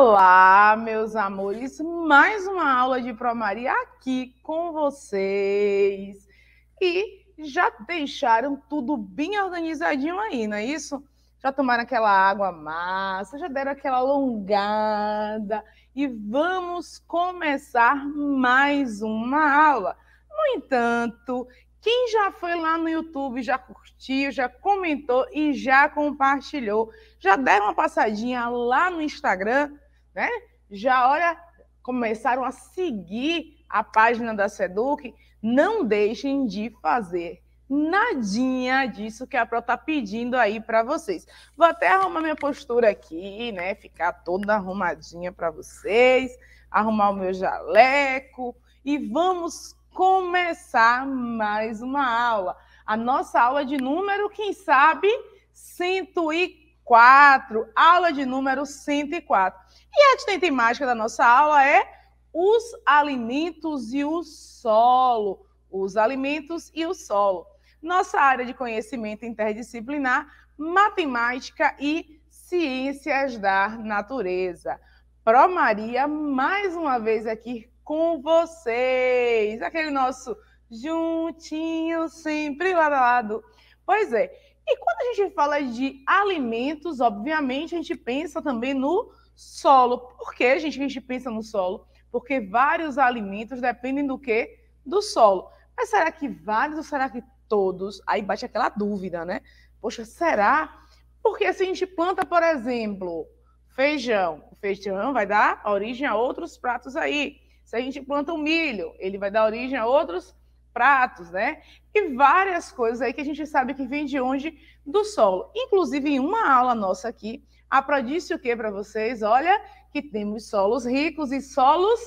Olá, meus amores, mais uma aula de Promaria aqui com vocês. E já deixaram tudo bem organizadinho aí, não é isso? Já tomaram aquela água massa, já deram aquela alongada e vamos começar mais uma aula. No entanto, quem já foi lá no YouTube, já curtiu, já comentou e já compartilhou, já deram uma passadinha lá no Instagram, né? Já olha, começaram a seguir a página da Seduc, não deixem de fazer nadinha disso que a Pro tá pedindo aí para vocês. Vou até arrumar minha postura aqui, né? Ficar toda arrumadinha para vocês, arrumar o meu jaleco e vamos começar mais uma aula. A nossa aula de número, quem sabe, 104. 4, aula de número 104. E a distinta temática da nossa aula é os alimentos e o solo. Os alimentos e o solo. Nossa área de conhecimento interdisciplinar, matemática e ciências da natureza. Pro Maria, mais uma vez aqui com vocês. Aquele nosso juntinho, sempre lado a lado. Pois é, e quando a gente fala de alimentos, obviamente a gente pensa também no solo. Por que a gente, a gente pensa no solo? Porque vários alimentos dependem do quê? Do solo. Mas será que vários ou será que todos? Aí bate aquela dúvida, né? Poxa, será? Porque se a gente planta, por exemplo, feijão, o feijão vai dar origem a outros pratos aí. Se a gente planta o um milho, ele vai dar origem a outros pratos, né? E várias coisas aí que a gente sabe que vem de onde? Do solo. Inclusive, em uma aula nossa aqui, a Pro disse o que para vocês? Olha, que temos solos ricos e solos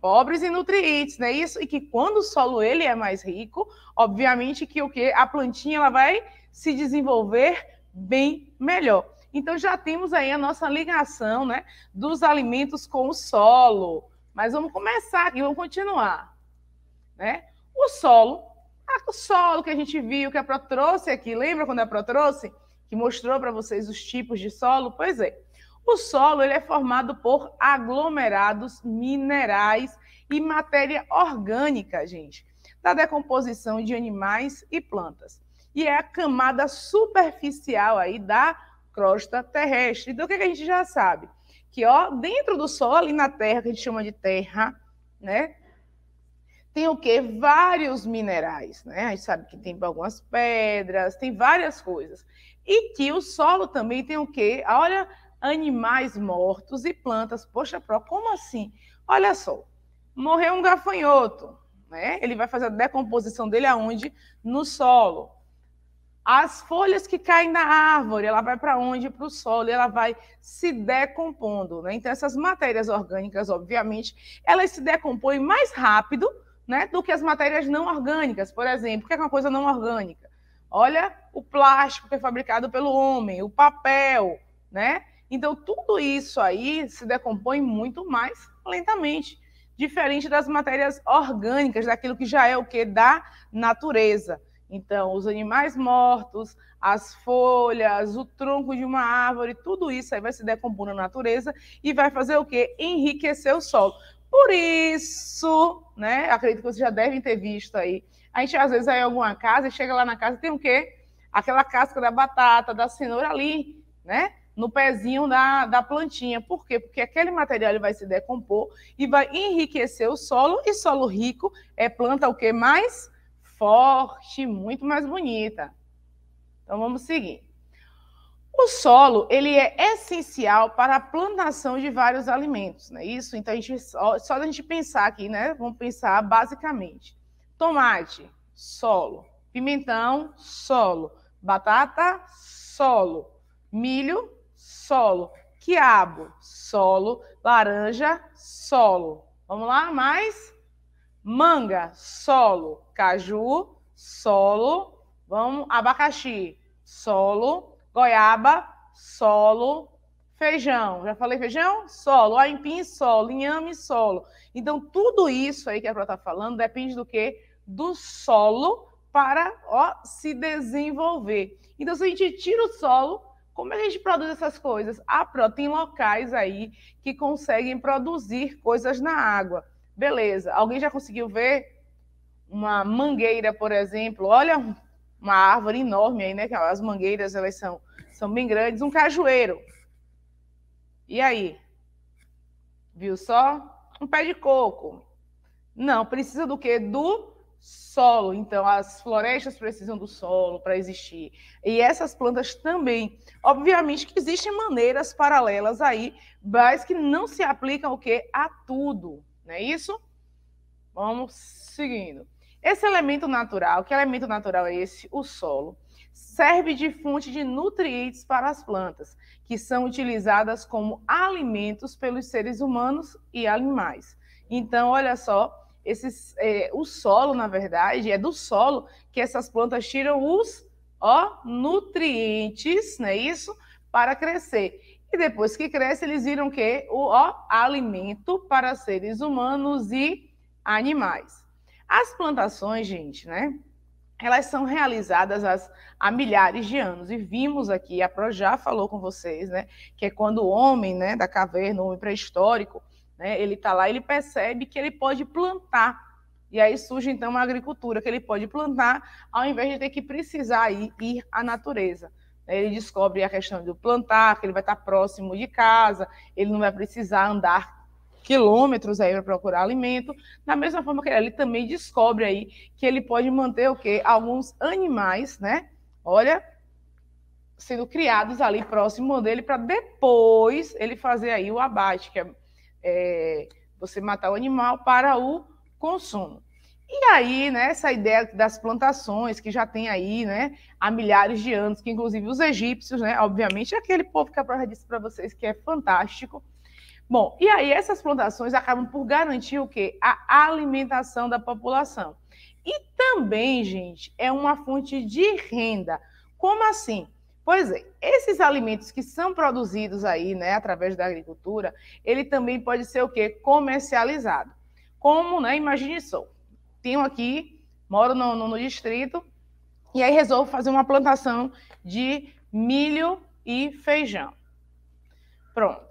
pobres em nutrientes, né? Isso e que quando o solo ele é mais rico, obviamente que o que a plantinha ela vai se desenvolver bem melhor. Então já temos aí a nossa ligação, né, dos alimentos com o solo. Mas vamos começar aqui, vamos continuar, né? O solo, ah, o solo que a gente viu, que a Pro trouxe aqui, lembra quando a Pro trouxe? Que mostrou para vocês os tipos de solo? Pois é. O solo ele é formado por aglomerados minerais e matéria orgânica, gente, da decomposição de animais e plantas. E é a camada superficial aí da crosta terrestre. Então, o que, a gente já sabe? Que ó, dentro do solo, ali na terra, que a gente chama de terra, né? tem o quê? Vários minerais, né? A gente sabe que tem algumas pedras, tem várias coisas. E que o solo também tem o quê? Olha, animais mortos e plantas. Poxa, Pro, como assim? Olha só, morreu um gafanhoto, né? Ele vai fazer a decomposição dele aonde? No solo. As folhas que caem da árvore, ela vai para onde? Para o solo, ela vai se decompondo. Né? Então, essas matérias orgânicas, obviamente, elas se decompõem mais rápido né, do que as matérias não orgânicas, por exemplo. O é que é uma coisa não orgânica? Olha o plástico que é fabricado pelo homem, o papel, né? Então, tudo isso aí se decompõe muito mais lentamente, diferente das matérias orgânicas, daquilo que já é o que? Da natureza. Então, os animais mortos, as folhas, o tronco de uma árvore, tudo isso aí vai se decompor na natureza e vai fazer o quê? Enriquecer o solo. Por isso, né? Acredito que vocês já devem ter visto aí. A gente às vezes vai em alguma casa e chega lá na casa e tem o quê? Aquela casca da batata, da cenoura ali, né? No pezinho da, da plantinha. Por quê? Porque aquele material ele vai se decompor e vai enriquecer o solo, e solo rico é planta o quê? Mais forte, muito mais bonita. Então vamos seguir. O solo ele é essencial para a plantação de vários alimentos, né? Isso, então a gente só, só a gente pensar aqui, né? Vamos pensar basicamente: tomate, solo; pimentão, solo; batata, solo; milho, solo; quiabo, solo; laranja, solo. Vamos lá, mais manga, solo; caju, solo. Vamos abacaxi, solo goiaba, solo, feijão. Já falei feijão? Solo. Aipim, solo. Inhame, solo. Então, tudo isso aí que a Pró está falando depende do quê? Do solo para ó, se desenvolver. Então, se a gente tira o solo, como é que a gente produz essas coisas? A Pró tem locais aí que conseguem produzir coisas na água. Beleza. Alguém já conseguiu ver uma mangueira, por exemplo? Olha uma árvore enorme aí, né? As mangueiras, elas são são bem grandes, um cajueiro. E aí? Viu só? Um pé de coco. Não, precisa do quê? Do solo. Então, as florestas precisam do solo para existir. E essas plantas também. Obviamente que existem maneiras paralelas aí, mas que não se aplicam o quê? A tudo. Não é isso? Vamos seguindo. Esse elemento natural, que elemento natural é esse? O solo serve de fonte de nutrientes para as plantas, que são utilizadas como alimentos pelos seres humanos e animais. Então, olha só, esses, é, o solo, na verdade, é do solo que essas plantas tiram os ó, nutrientes, não é isso? Para crescer. E depois que cresce, eles viram que o ó, alimento para seres humanos e animais. As plantações, gente, né? elas são realizadas há, há, milhares de anos. E vimos aqui, a Pro já falou com vocês, né, que é quando o homem né, da caverna, o homem pré-histórico, né, ele está lá, ele percebe que ele pode plantar. E aí surge então uma agricultura que ele pode plantar, ao invés de ter que precisar ir, ir à natureza. Ele descobre a questão de plantar, que ele vai estar próximo de casa, ele não vai precisar andar quilômetros aí para procurar alimento. Da mesma forma que ele também descobre aí que ele pode manter o quê? Alguns animais, né? Olha, sendo criados ali próximo dele para depois ele fazer aí o abate, que é, é, você matar o animal para o consumo. E aí, né, essa ideia das plantações que já tem aí, né, há milhares de anos, que inclusive os egípcios, né, obviamente, é aquele povo que a prova disse para vocês que é fantástico, Bom, e aí essas plantações acabam por garantir o quê? A alimentação da população. E também, gente, é uma fonte de renda. Como assim? Pois é, esses alimentos que são produzidos aí, né, através da agricultura, ele também pode ser o quê? Comercializado. Como, né, imagine só, tenho aqui, moro no, no, no distrito, e aí resolvo fazer uma plantação de milho e feijão. Pronto.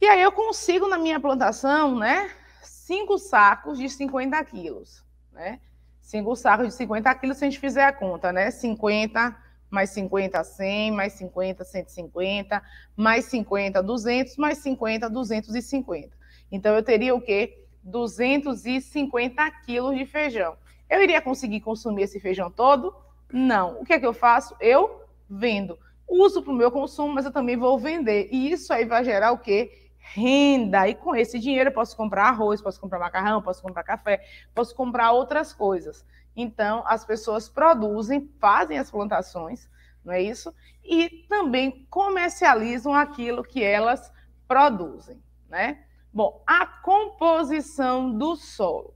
E aí eu consigo na minha plantação, né, cinco sacos de 50 quilos, né? Cinco sacos de 50 quilos, se a gente fizer a conta, né? 50 mais 50, 100, mais 50, 150, mais 50, 200, mais 50, 250. Então, eu teria o quê? 250 quilos de feijão. Eu iria conseguir consumir esse feijão todo? Não. O que é que eu faço? Eu vendo. Uso para o meu consumo, mas eu também vou vender. E isso aí vai gerar o quê? renda. E com esse dinheiro eu posso comprar arroz, posso comprar macarrão, posso comprar café, posso comprar outras coisas. Então, as pessoas produzem, fazem as plantações, não é isso? E também comercializam aquilo que elas produzem, né? Bom, a composição do solo.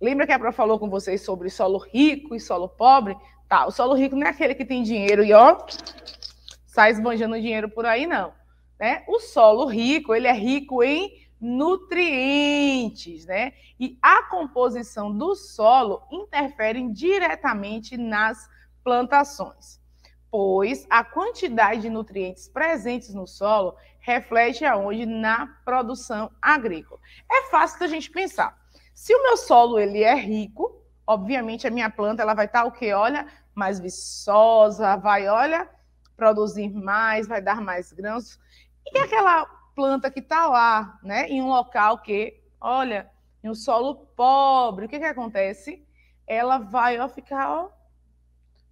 Lembra que a Pro falou com vocês sobre solo rico e solo pobre? Tá, o solo rico não é aquele que tem dinheiro e ó, sai esbanjando dinheiro por aí, não né? O solo rico, ele é rico em nutrientes, né? E a composição do solo interfere diretamente nas plantações, pois a quantidade de nutrientes presentes no solo reflete aonde na produção agrícola. É fácil da gente pensar. Se o meu solo ele é rico, obviamente a minha planta ela vai estar tá, o que olha mais viçosa, vai olha produzir mais, vai dar mais grãos, e aquela planta que está lá, né, em um local que, olha, em um solo pobre, o que, que acontece? Ela vai ó, ficar ó,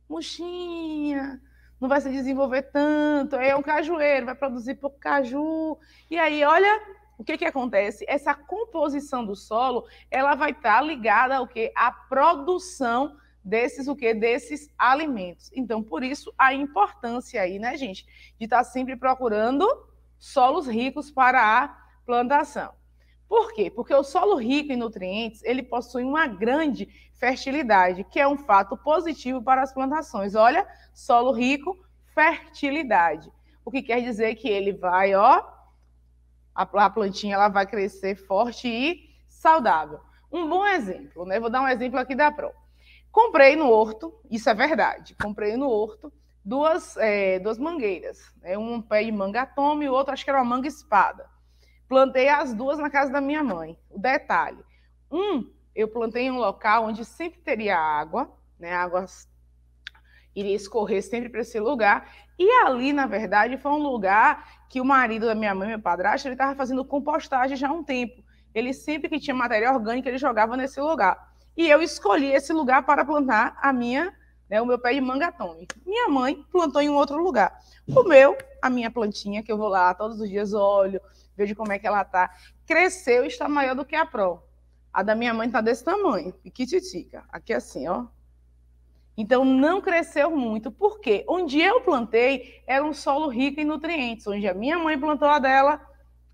murchinha, não vai se desenvolver tanto, é um cajueiro, vai produzir pouco caju. E aí, olha o que, que acontece? Essa composição do solo, ela vai estar tá ligada ao que? A produção desses o que desses alimentos. Então, por isso a importância aí, né, gente, de estar tá sempre procurando solos ricos para a plantação. Por quê? Porque o solo rico em nutrientes, ele possui uma grande fertilidade, que é um fato positivo para as plantações. Olha, solo rico, fertilidade. O que quer dizer que ele vai, ó, a, a plantinha ela vai crescer forte e saudável. Um bom exemplo, né? Vou dar um exemplo aqui da Pro. Comprei no horto, isso é verdade. Comprei no horto duas, é, duas mangueiras, né? um pé de manga tome e o outro acho que era uma manga espada. Plantei as duas na casa da minha mãe. O detalhe, um eu plantei em um local onde sempre teria água, né? água iria escorrer sempre para esse lugar. E ali, na verdade, foi um lugar que o marido da minha mãe, meu padrasto, ele estava fazendo compostagem já há um tempo. Ele sempre que tinha matéria orgânica, ele jogava nesse lugar. E eu escolhi esse lugar para plantar a minha né? O meu pé de mangatome. Minha mãe plantou em um outro lugar. O meu, a minha plantinha, que eu vou lá todos os dias, olho, vejo como é que ela tá. Cresceu e está maior do que a pró. A da minha mãe está desse tamanho, piquititica. Aqui assim, ó. Então não cresceu muito, porque onde eu plantei era um solo rico em nutrientes, onde a minha mãe plantou a dela,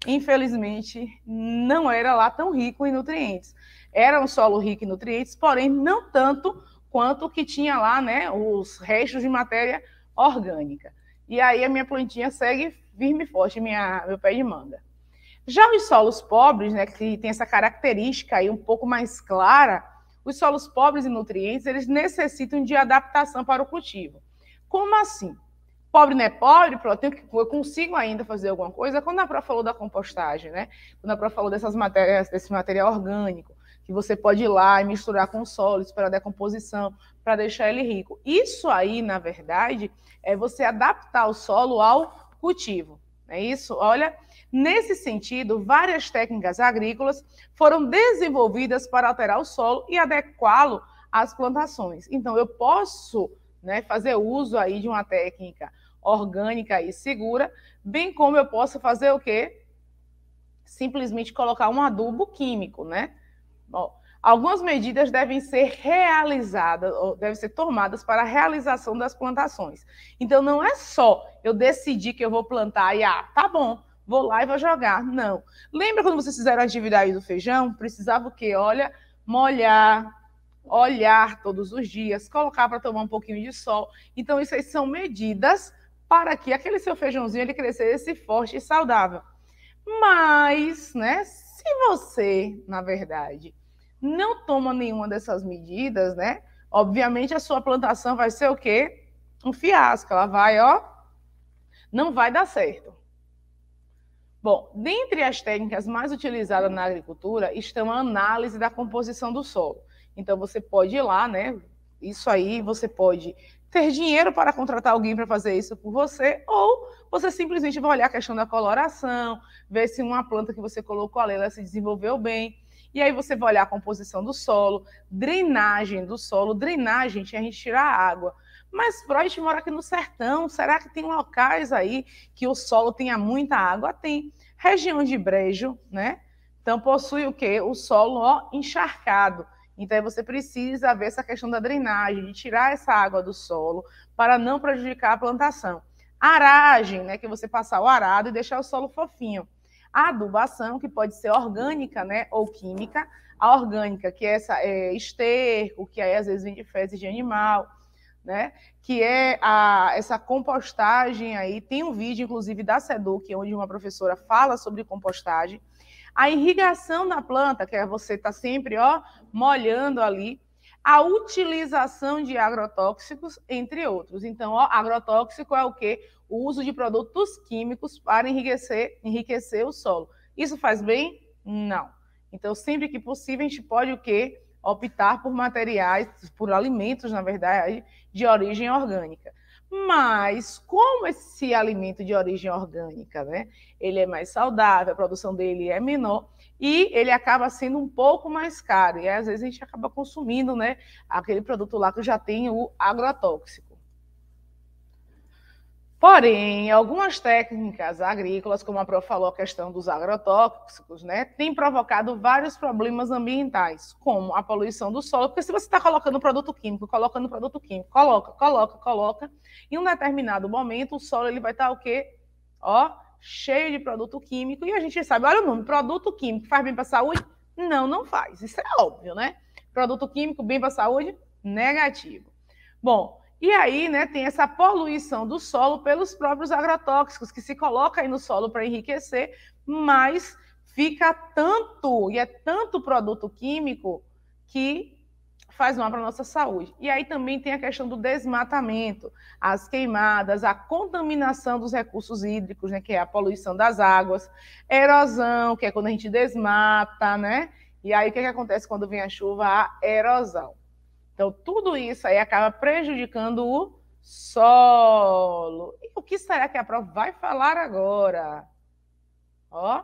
infelizmente, não era lá tão rico em nutrientes. Era um solo rico em nutrientes, porém não tanto quanto que tinha lá né, os restos de matéria orgânica. E aí a minha plantinha segue firme e forte, minha, meu pé de manga. Já os solos pobres, né, que tem essa característica aí um pouco mais clara, os solos pobres em nutrientes, eles necessitam de adaptação para o cultivo. Como assim? Pobre não é pobre, eu consigo ainda fazer alguma coisa. Quando a Pró falou da compostagem, né? Quando a Pró falou dessas matérias, desse material orgânico, que você pode ir lá e misturar com sólidos para decomposição, para deixar ele rico. Isso aí, na verdade, é você adaptar o solo ao cultivo. É isso? Olha, nesse sentido, várias técnicas agrícolas foram desenvolvidas para alterar o solo e adequá-lo às plantações. Então, eu posso né, fazer uso aí de uma técnica orgânica e segura, bem como eu posso fazer o quê? Simplesmente colocar um adubo químico, né? Algumas medidas devem ser realizadas, devem ser tomadas para a realização das plantações. Então, não é só eu decidir que eu vou plantar e, ah, tá bom, vou lá e vou jogar. Não. Lembra quando vocês fizeram a atividade do feijão? Precisava o quê? Olha, molhar, olhar todos os dias, colocar para tomar um pouquinho de sol. Então, isso aí são medidas para que aquele seu feijãozinho ele crescesse forte e saudável. Mas, né, se você, na verdade, não toma nenhuma dessas medidas, né? Obviamente a sua plantação vai ser o quê? Um fiasco. Ela vai, ó, não vai dar certo. Bom, dentre as técnicas mais utilizadas na agricultura estão a análise da composição do solo. Então você pode ir lá, né? Isso aí você pode ter dinheiro para contratar alguém para fazer isso por você, ou você simplesmente vai olhar a questão da coloração, ver se uma planta que você colocou ali ela se desenvolveu bem. E aí você vai olhar a composição do solo, drenagem do solo, drenagem, é a gente tirar a água. Mas Freud mora aqui no sertão, será que tem locais aí que o solo tenha muita água? Tem. Região de brejo, né? Então possui o quê? O solo ó, encharcado. Então, você precisa ver essa questão da drenagem, de tirar essa água do solo para não prejudicar a plantação. Aragem, né, que você passar o arado e deixar o solo fofinho. A adubação, que pode ser orgânica né, ou química. A orgânica, que é essa é, esterco, que aí às vezes vem de fezes de animal, né? Que é a, essa compostagem aí. Tem um vídeo, inclusive, da SEDUC, onde uma professora fala sobre compostagem. A irrigação da planta, que é você está sempre ó, molhando ali, a utilização de agrotóxicos, entre outros. Então, ó, agrotóxico é o que? O uso de produtos químicos para enriquecer, enriquecer o solo. Isso faz bem? Não. Então, sempre que possível, a gente pode o quê? Optar por materiais, por alimentos, na verdade, de origem orgânica. Mas como esse alimento de origem orgânica, né? Ele é mais saudável, a produção dele é menor e ele acaba sendo um pouco mais caro. E às vezes a gente acaba consumindo, né, aquele produto lá que já tem o agrotóxico. Porém, algumas técnicas agrícolas, como a Pro falou, a questão dos agrotóxicos, né, tem provocado vários problemas ambientais, como a poluição do solo, porque se você está colocando produto químico, colocando produto químico, coloca, coloca, coloca, em um determinado momento o solo ele vai estar tá, o quê? Ó, cheio de produto químico, e a gente sabe, olha o nome, produto químico, faz bem para a saúde? Não, não faz, isso é óbvio, né? Produto químico, bem para a saúde? Negativo. Bom, e aí, né, tem essa poluição do solo pelos próprios agrotóxicos que se coloca aí no solo para enriquecer, mas fica tanto e é tanto produto químico que faz mal para a nossa saúde. E aí também tem a questão do desmatamento, as queimadas, a contaminação dos recursos hídricos, né, que é a poluição das águas, erosão, que é quando a gente desmata, né? E aí o que, é que acontece quando vem a chuva? A erosão. Então, tudo isso aí acaba prejudicando o solo. E o que será que a prova vai falar agora? Ó.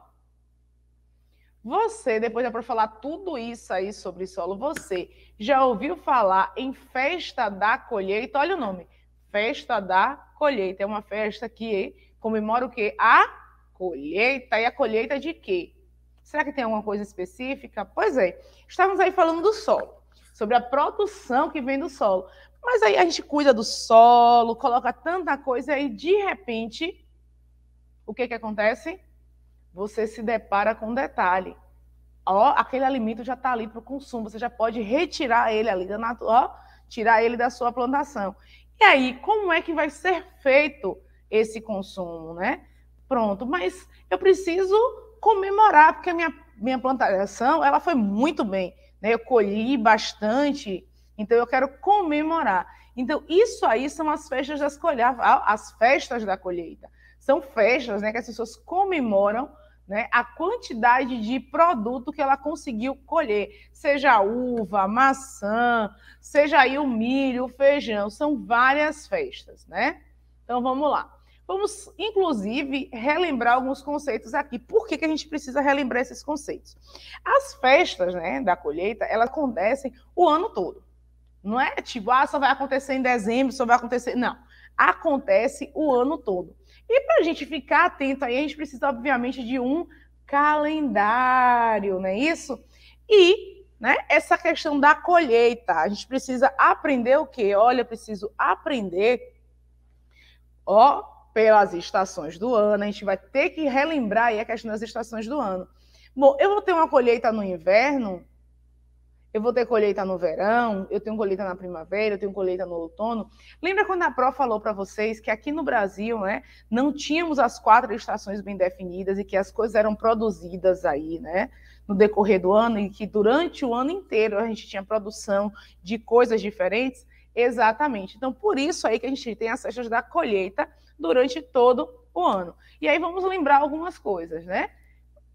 Você, depois da prova falar tudo isso aí sobre solo, você já ouviu falar em festa da colheita? Olha o nome. Festa da colheita. É uma festa que comemora o quê? A colheita. E a colheita de quê? Será que tem alguma coisa específica? Pois é. Estávamos aí falando do solo sobre a produção que vem do solo. Mas aí a gente cuida do solo, coloca tanta coisa e de repente, o que que acontece? Você se depara com um detalhe. Ó, aquele alimento já está ali para o consumo, você já pode retirar ele ali da ó, tirar ele da sua plantação. E aí, como é que vai ser feito esse consumo, né? Pronto, mas eu preciso comemorar porque a minha minha plantação, ela foi muito bem né? eu colhi bastante, então eu quero comemorar. Então, isso aí são as festas das colheitas, as festas da colheita. São festas né, que as pessoas comemoram né, a quantidade de produto que ela conseguiu colher, seja uva, maçã, seja aí o milho, o feijão, são várias festas, né? Então vamos lá. Vamos, inclusive, relembrar alguns conceitos aqui. Por que, que a gente precisa relembrar esses conceitos? As festas né, da colheita, elas acontecem o ano todo. Não é tipo, ah, só vai acontecer em dezembro, só vai acontecer. Não. Acontece o ano todo. E para a gente ficar atento aí, a gente precisa, obviamente, de um calendário, não é isso? E né, essa questão da colheita. A gente precisa aprender o quê? Olha, eu preciso aprender. Ó, pelas estações do ano. A gente vai ter que relembrar aí a questão das estações do ano. Bom, eu vou ter uma colheita no inverno, eu vou ter colheita no verão, eu tenho colheita na primavera, eu tenho colheita no outono. Lembra quando a Pro falou para vocês que aqui no Brasil, né, não tínhamos as quatro estações bem definidas e que as coisas eram produzidas aí, né, no decorrer do ano e que durante o ano inteiro a gente tinha produção de coisas diferentes? Exatamente. Então, por isso aí que a gente tem as festas da colheita durante todo o ano. E aí vamos lembrar algumas coisas, né?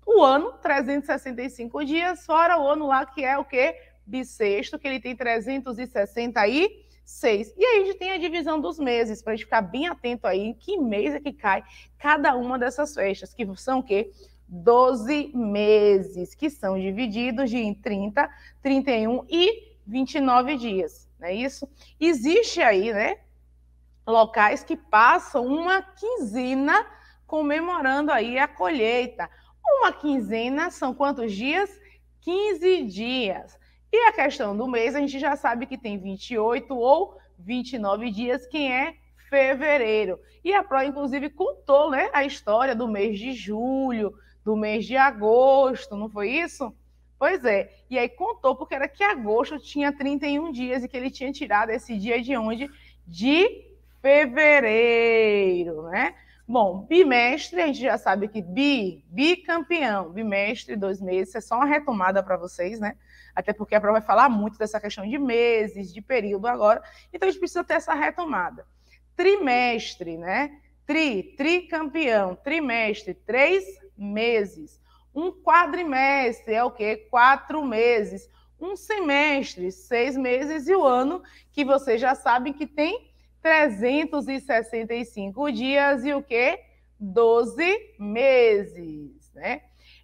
O ano, 365 dias, fora o ano lá que é o quê? Bissexto, que ele tem 366. E aí a gente tem a divisão dos meses, para a gente ficar bem atento aí em que mês é que cai cada uma dessas festas, que são o quê? 12 meses, que são divididos de 30, 31 e 29 dias, não é isso? Existe aí, né, locais que passam uma quinzena comemorando aí a colheita. Uma quinzena são quantos dias? 15 dias. E a questão do mês, a gente já sabe que tem 28 ou 29 dias, quem é fevereiro. E a Pro, inclusive, contou né, a história do mês de julho, do mês de agosto, não foi isso? Pois é. E aí contou porque era que agosto tinha 31 dias e que ele tinha tirado esse dia de onde? De fevereiro, né? Bom, bimestre, a gente já sabe que bi, bicampeão, bimestre, dois meses, é só uma retomada para vocês, né? Até porque a prova vai falar muito dessa questão de meses, de período agora, então a gente precisa ter essa retomada. Trimestre, né? Tri, tricampeão, trimestre, três meses. Um quadrimestre é o quê? Quatro meses. Um semestre, seis meses, e o ano que vocês já sabem que tem 365 dias e o quê? 12 meses, né?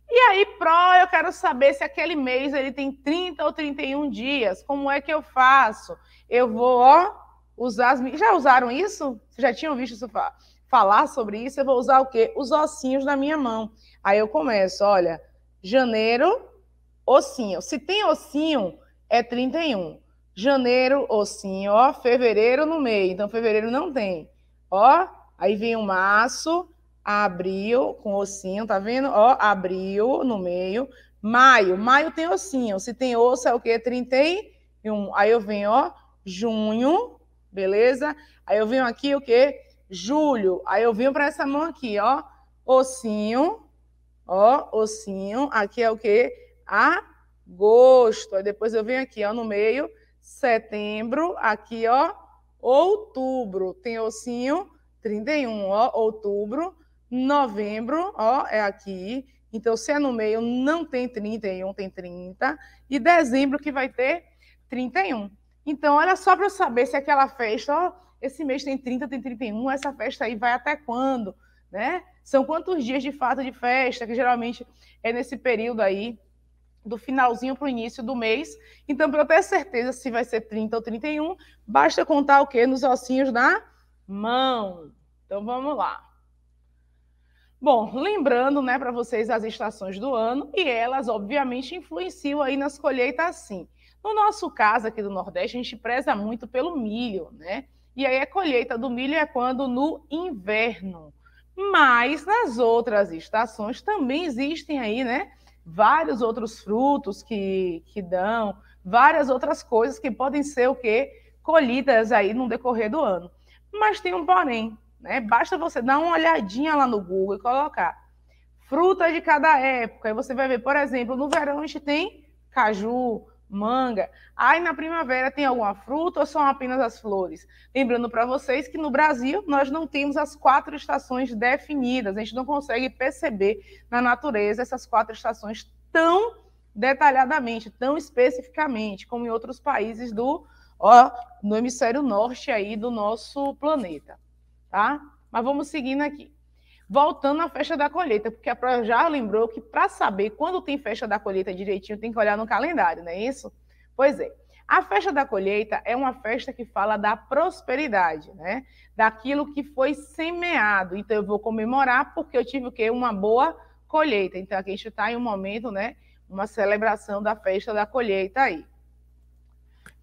E aí, pró, eu quero saber se aquele mês ele tem 30 ou 31 dias. Como é que eu faço? Eu vou, ó, usar as... Já usaram isso? Vocês já tinham visto isso fa falar sobre isso? Eu vou usar o quê? Os ossinhos na minha mão. Aí eu começo, olha, janeiro, ossinho. Se tem ossinho, é 31. Janeiro, ossinho, ó, fevereiro no meio, então fevereiro não tem. Ó, aí vem o março, abril com ossinho, tá vendo? Ó, abril no meio, maio, maio tem ossinho. Se tem osso é o quê? 31. Aí eu venho, ó, junho, beleza? Aí eu venho aqui o quê? Julho. Aí eu venho para essa mão aqui, ó, ossinho, ó, ossinho. Aqui é o quê? Agosto. Aí depois eu venho aqui, ó, no meio, setembro, aqui, ó, outubro, tem ossinho, 31, ó, outubro, novembro, ó, é aqui. Então, se é no meio, não tem 31, tem 30. E dezembro, que vai ter 31. Então, olha só para eu saber se aquela festa, ó, esse mês tem 30, tem 31, essa festa aí vai até quando, né? São quantos dias de fato de festa, que geralmente é nesse período aí do finalzinho para o início do mês. Então, para eu ter certeza se vai ser 30 ou 31, basta contar o quê? Nos ossinhos da mão. Então, vamos lá. Bom, lembrando, né, para vocês as estações do ano e elas, obviamente, influenciam aí nas colheitas, sim. No nosso caso aqui do Nordeste, a gente preza muito pelo milho, né? E aí a colheita do milho é quando no inverno. Mas nas outras estações também existem aí, né, vários outros frutos que, que dão, várias outras coisas que podem ser o que Colhidas aí no decorrer do ano. Mas tem um porém, né? Basta você dar uma olhadinha lá no Google e colocar frutas de cada época. E você vai ver, por exemplo, no verão a gente tem caju, manga. Aí na primavera tem alguma fruta ou são apenas as flores? Lembrando para vocês que no Brasil nós não temos as quatro estações definidas, a gente não consegue perceber na natureza essas quatro estações tão detalhadamente, tão especificamente como em outros países do ó, no hemisfério norte aí do nosso planeta, tá? Mas vamos seguindo aqui voltando à festa da colheita, porque a Pro já lembrou que para saber quando tem festa da colheita direitinho, tem que olhar no calendário, não é isso? Pois é. A festa da colheita é uma festa que fala da prosperidade, né? Daquilo que foi semeado. Então eu vou comemorar porque eu tive o quê? Uma boa colheita. Então aqui a gente está em um momento, né? Uma celebração da festa da colheita aí.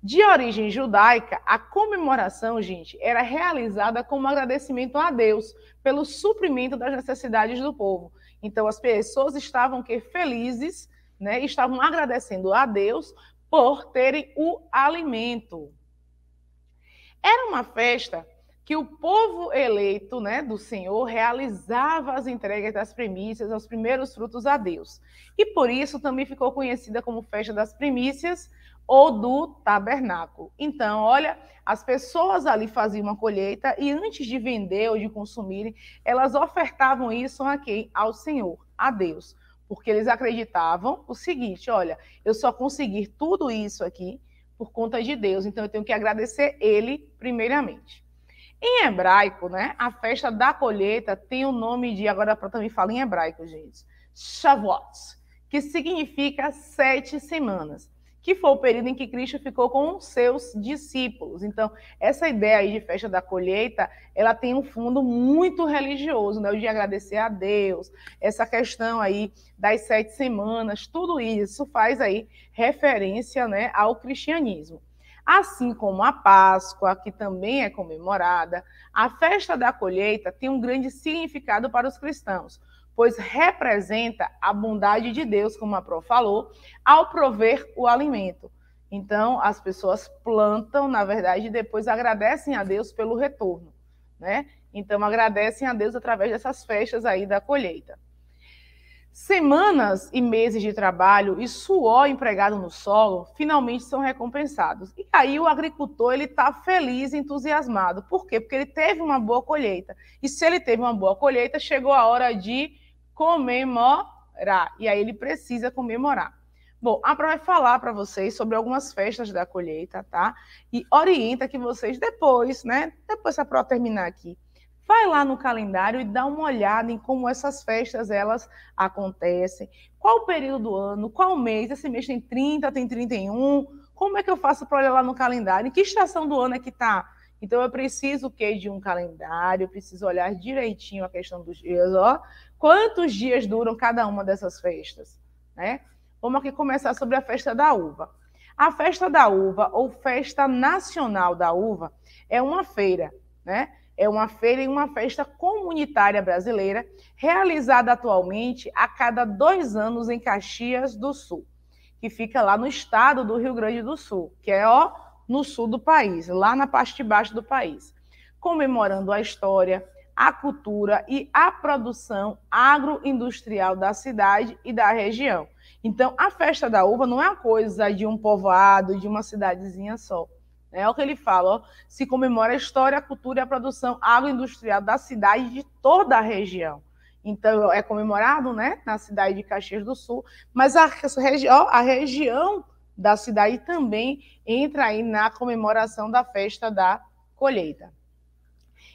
De origem judaica, a comemoração, gente, era realizada como agradecimento a Deus pelo suprimento das necessidades do povo. Então, as pessoas estavam que felizes, né? Estavam agradecendo a Deus por terem o alimento. Era uma festa que o povo eleito, né, do Senhor realizava as entregas das primícias, os primeiros frutos a Deus. E por isso também ficou conhecida como festa das primícias ou do tabernáculo. Então, olha, as pessoas ali faziam uma colheita e antes de vender ou de consumirem, elas ofertavam isso a quem? Ao Senhor, a Deus. Porque eles acreditavam o seguinte: olha, eu só consegui tudo isso aqui por conta de Deus, então eu tenho que agradecer Ele primeiramente. Em hebraico, né, a festa da colheita tem o nome de, agora para também falar em hebraico, gente, Shavuot, que significa sete semanas que foi o período em que Cristo ficou com os seus discípulos. Então, essa ideia aí de festa da colheita, ela tem um fundo muito religioso, né? O de agradecer a Deus, essa questão aí das sete semanas, tudo isso faz aí referência, né, ao cristianismo. Assim como a Páscoa, que também é comemorada, a festa da colheita tem um grande significado para os cristãos pois representa a bondade de Deus, como a Pro falou, ao prover o alimento. Então, as pessoas plantam, na verdade, e depois agradecem a Deus pelo retorno, né? Então, agradecem a Deus através dessas festas aí da colheita. Semanas e meses de trabalho e suor empregado no solo finalmente são recompensados. E aí o agricultor ele está feliz, entusiasmado. Por quê? Porque ele teve uma boa colheita. E se ele teve uma boa colheita, chegou a hora de comemorar. E aí ele precisa comemorar. Bom, a Pro vai é falar para vocês sobre algumas festas da colheita, tá? E orienta que vocês depois, né? Depois a Pro terminar aqui, vai lá no calendário e dá uma olhada em como essas festas elas acontecem. Qual o período do ano? Qual mês? Esse mês tem 30, tem 31. Como é que eu faço para olhar lá no calendário? Em que estação do ano é que está? Então eu preciso o quê? De um calendário, eu preciso olhar direitinho a questão dos dias, ó. Quantos dias duram cada uma dessas festas? Né? Vamos aqui começar sobre a festa da uva. A festa da uva, ou festa nacional da uva, é uma feira, né? É uma feira e uma festa comunitária brasileira, realizada atualmente a cada dois anos em Caxias do Sul, que fica lá no estado do Rio Grande do Sul, que é ó, no sul do país, lá na parte de baixo do país, comemorando a história, a cultura e a produção agroindustrial da cidade e da região. Então, a festa da uva não é uma coisa de um povoado, de uma cidadezinha só. Né? É o que ele fala, ó, se comemora a história, a cultura e a produção agroindustrial da cidade e de toda a região. Então, é comemorado né, na cidade de Caxias do Sul, mas a, regi ó, a região da cidade também entra aí na comemoração da festa da colheita.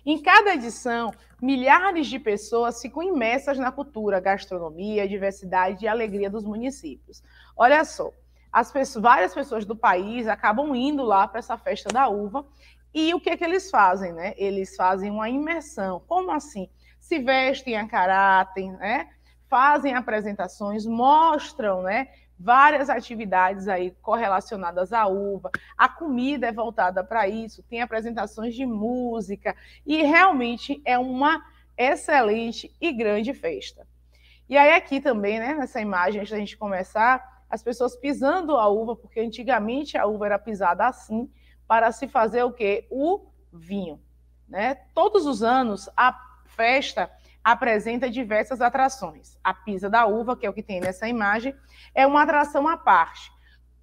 Em cada edição, milhares de pessoas ficam imersas na cultura, gastronomia, diversidade e alegria dos municípios. Olha só, pessoas, várias pessoas do país acabam indo lá para essa festa da uva e o que é que eles fazem, né? Eles fazem uma imersão. Como assim? Se vestem a caráter, né? Fazem apresentações, mostram, né? várias atividades aí correlacionadas à uva. A comida é voltada para isso, tem apresentações de música e realmente é uma excelente e grande festa. E aí aqui também, né, nessa imagem antes da gente começar, as pessoas pisando a uva, porque antigamente a uva era pisada assim para se fazer o quê? O vinho, né? Todos os anos a festa apresenta diversas atrações. A Pisa da Uva, que é o que tem nessa imagem, é uma atração à parte.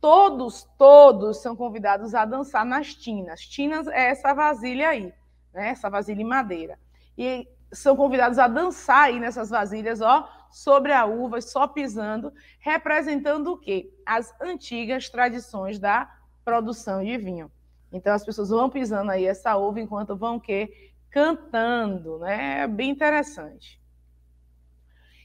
Todos, todos são convidados a dançar nas tinas. Tinas é essa vasilha aí, né? Essa vasilha em madeira. E são convidados a dançar aí nessas vasilhas, ó, sobre a uva, só pisando, representando o quê? As antigas tradições da produção de vinho. Então as pessoas vão pisando aí essa uva enquanto vão que cantando, né? É bem interessante.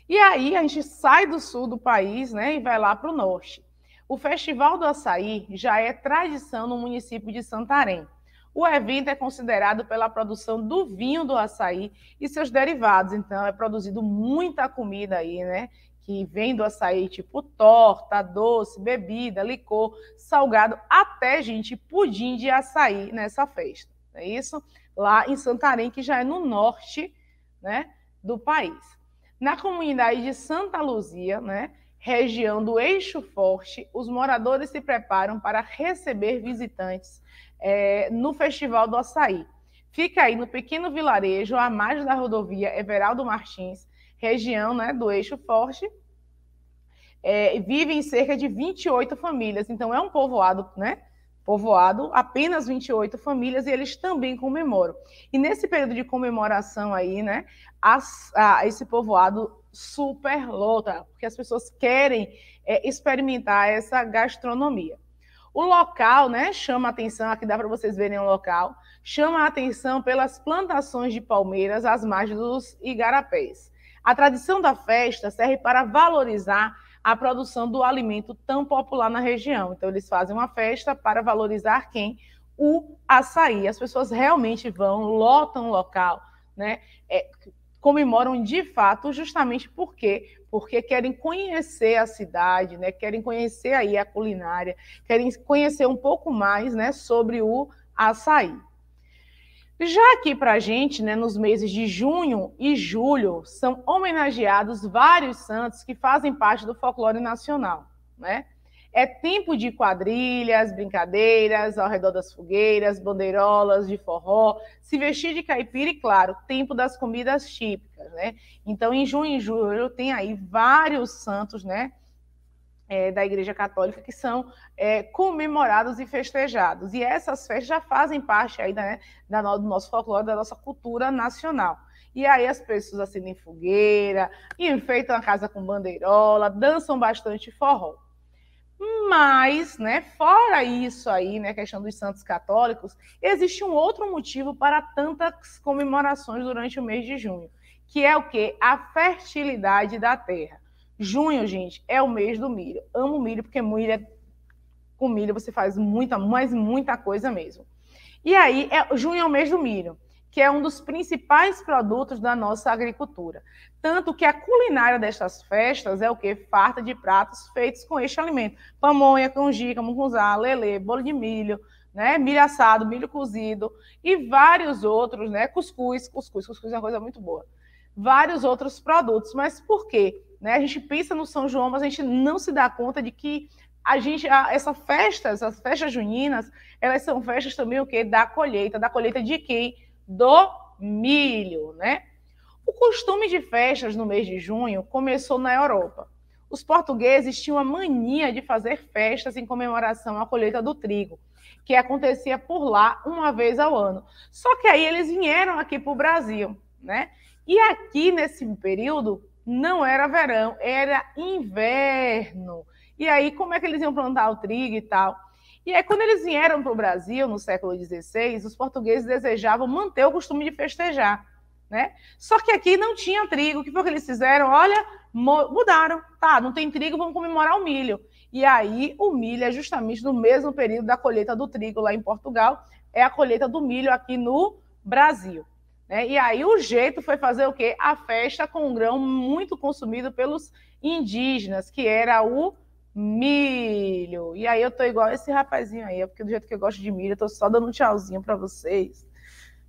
E aí a gente sai do sul do país, né, e vai lá para o norte. O Festival do Açaí já é tradição no município de Santarém. O evento é considerado pela produção do vinho do açaí e seus derivados. Então, é produzido muita comida aí, né? Que vem do açaí, tipo torta, doce, bebida, licor, salgado, até, gente, pudim de açaí nessa festa. É isso? lá em Santarém, que já é no norte né, do país. Na comunidade de Santa Luzia, né, região do Eixo Forte, os moradores se preparam para receber visitantes é, no Festival do Açaí. Fica aí no pequeno vilarejo, à margem da rodovia Everaldo Martins, região né, do Eixo Forte, é, vivem cerca de 28 famílias. Então, é um povoado né, povoado, apenas 28 famílias, e eles também comemoram. E nesse período de comemoração aí, né, as, a, esse povoado super lota, porque as pessoas querem é, experimentar essa gastronomia. O local, né, chama a atenção, aqui dá para vocês verem o local, chama a atenção pelas plantações de palmeiras às margens dos igarapés. A tradição da festa serve para valorizar a produção do alimento tão popular na região. Então, eles fazem uma festa para valorizar quem? O açaí. As pessoas realmente vão, lotam o local, né? É, comemoram de fato, justamente por quê? Porque querem conhecer a cidade, né? Querem conhecer aí a culinária, querem conhecer um pouco mais, né, sobre o açaí. Já aqui para a gente, né, nos meses de junho e julho, são homenageados vários santos que fazem parte do folclore nacional. Né? É tempo de quadrilhas, brincadeiras ao redor das fogueiras, bandeirolas de forró, se vestir de caipira e, claro, tempo das comidas típicas. Né? Então, em junho e julho, tem aí vários santos né, é, da Igreja Católica que são é, comemorados e festejados. E essas festas já fazem parte aí né, da, do nosso folclore, da nossa cultura nacional. E aí as pessoas acendem fogueira, enfeitam a casa com bandeirola, dançam bastante forró. Mas, né, fora isso aí, né, a questão dos santos católicos, existe um outro motivo para tantas comemorações durante o mês de junho, que é o que? A fertilidade da terra. Junho, gente, é o mês do milho. Amo milho porque milho é... com milho você faz muita, mas muita coisa mesmo. E aí, é... junho é o mês do milho, que é um dos principais produtos da nossa agricultura. Tanto que a culinária destas festas é o que? Farta de pratos feitos com este alimento. Pamonha, canjica, mucunzá, lelê, bolo de milho, né? Milho assado, milho cozido e vários outros, né? Cuscuz, cuscuz, cuscuz é uma coisa muito boa. Vários outros produtos, mas por quê? Né? A gente pensa no São João, mas a gente não se dá conta de que a gente, a, essa festa, essas festas juninas, elas são festas também o quê? Da colheita, da colheita de quem? Do milho, né? O costume de festas no mês de junho começou na Europa. Os portugueses tinham a mania de fazer festas em comemoração à colheita do trigo, que acontecia por lá uma vez ao ano. Só que aí eles vieram aqui para o Brasil, né? E aqui nesse período não era verão, era inverno. E aí, como é que eles iam plantar o trigo e tal? E aí, quando eles vieram para o Brasil, no século XVI, os portugueses desejavam manter o costume de festejar. Né? Só que aqui não tinha trigo. O que foi que eles fizeram? Olha, mudaram. Tá, não tem trigo, vamos comemorar o milho. E aí, o milho é justamente no mesmo período da colheita do trigo lá em Portugal, é a colheita do milho aqui no Brasil. Né? E aí o jeito foi fazer o quê? A festa com um grão muito consumido pelos indígenas, que era o milho. E aí eu tô igual esse rapazinho aí, é porque do jeito que eu gosto de milho, eu tô só dando um tchauzinho para vocês.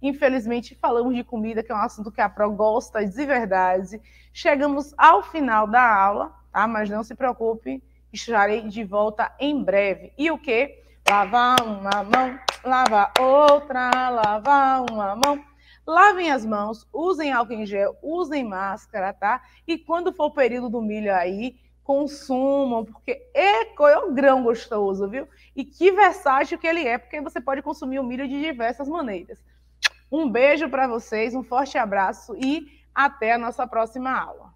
Infelizmente, falamos de comida, que é um assunto que a Pro gosta de verdade. Chegamos ao final da aula, tá? Mas não se preocupe, estarei de volta em breve. E o quê? Lavar uma mão, lavar outra, lavar uma mão, lavem as mãos, usem álcool em gel, usem máscara, tá? E quando for o período do milho aí, consumam, porque é, é um grão gostoso, viu? E que versátil que ele é, porque você pode consumir o milho de diversas maneiras. Um beijo para vocês, um forte abraço e até a nossa próxima aula.